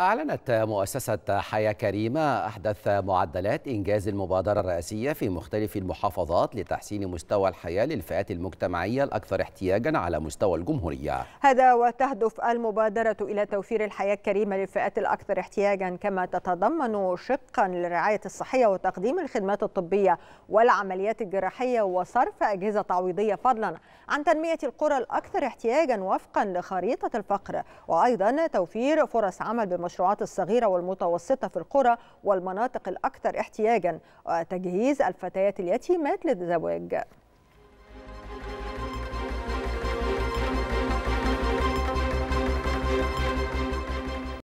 أعلنت مؤسسة حياة كريمة أحدث معدلات إنجاز المبادرة الرئاسية في مختلف المحافظات لتحسين مستوى الحياة للفئات المجتمعية الأكثر احتياجا على مستوى الجمهورية هذا وتهدف المبادرة إلى توفير الحياة الكريمة للفئات الأكثر احتياجا كما تتضمن شقا للرعاية الصحية وتقديم الخدمات الطبية والعمليات الجراحية وصرف أجهزة تعويضية فضلا عن تنمية القرى الأكثر احتياجا وفقا لخريطة الفقر وأيضا توفير فرص عمل بمستوى المشروعات الصغيرة والمتوسطة في القرى والمناطق الأكثر احتياجا وتجهيز الفتيات اليتيمات للزواج